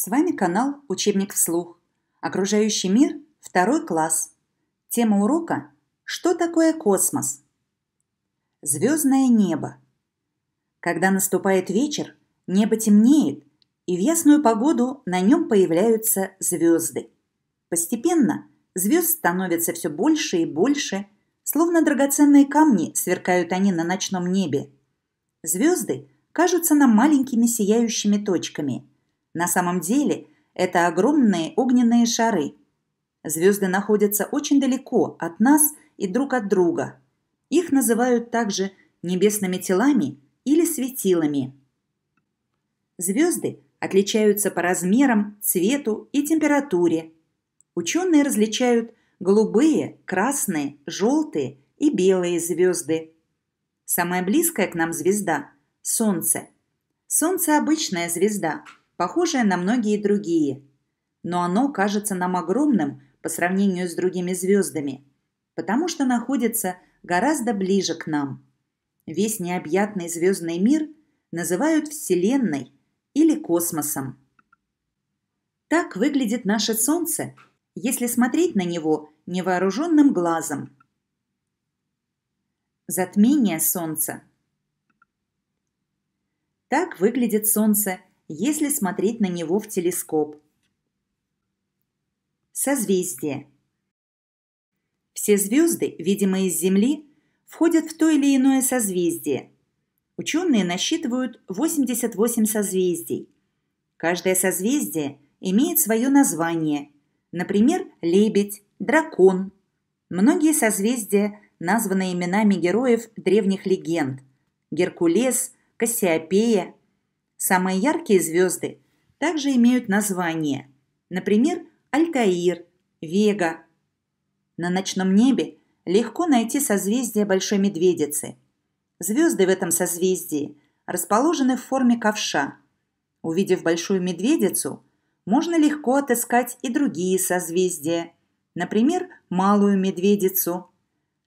С вами канал «Учебник вслух». Окружающий мир, второй класс. Тема урока «Что такое космос?» Звездное небо. Когда наступает вечер, небо темнеет, и в ясную погоду на нем появляются звезды. Постепенно звезд становится все больше и больше, словно драгоценные камни сверкают они на ночном небе. Звезды кажутся нам маленькими сияющими точками – на самом деле это огромные огненные шары. Звезды находятся очень далеко от нас и друг от друга. Их называют также небесными телами или светилами. Звезды отличаются по размерам, цвету и температуре. Ученые различают голубые, красные, желтые и белые звезды. Самая близкая к нам звезда – Солнце. Солнце – обычная звезда – похожее на многие другие. Но оно кажется нам огромным по сравнению с другими звездами, потому что находится гораздо ближе к нам. Весь необъятный звездный мир называют Вселенной или космосом. Так выглядит наше Солнце, если смотреть на него невооруженным глазом. Затмение Солнца Так выглядит Солнце – если смотреть на него в телескоп. Созвездие. Все звезды, видимые с Земли, входят в то или иное созвездие. Ученые насчитывают 88 созвездий. Каждое созвездие имеет свое название. Например, лебедь, дракон. Многие созвездия названы именами героев древних легенд – Геркулес, Кассиопея, Самые яркие звезды также имеют названия, Например, Альтаир, Вега. На ночном небе легко найти созвездие Большой Медведицы. Звезды в этом созвездии расположены в форме ковша. Увидев Большую Медведицу, можно легко отыскать и другие созвездия, например, Малую Медведицу.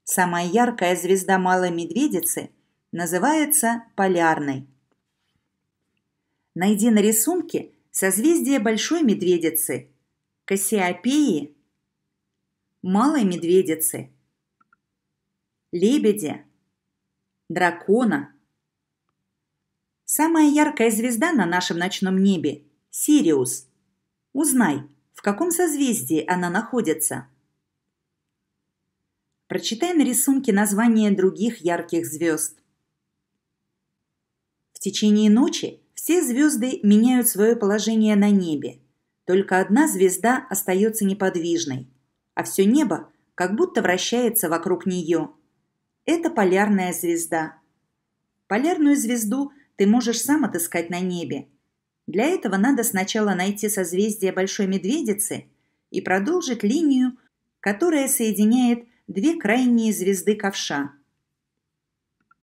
Самая яркая звезда Малой Медведицы называется Полярной. Найди на рисунке созвездие Большой Медведицы, Кассиопеи, Малой Медведицы, Лебедя, Дракона. Самая яркая звезда на нашем ночном небе – Сириус. Узнай, в каком созвездии она находится. Прочитай на рисунке названия других ярких звезд. В течение ночи все звезды меняют свое положение на небе. Только одна звезда остается неподвижной, а все небо как будто вращается вокруг нее. Это полярная звезда. Полярную звезду ты можешь сам отыскать на небе. Для этого надо сначала найти созвездие Большой Медведицы и продолжить линию, которая соединяет две крайние звезды ковша –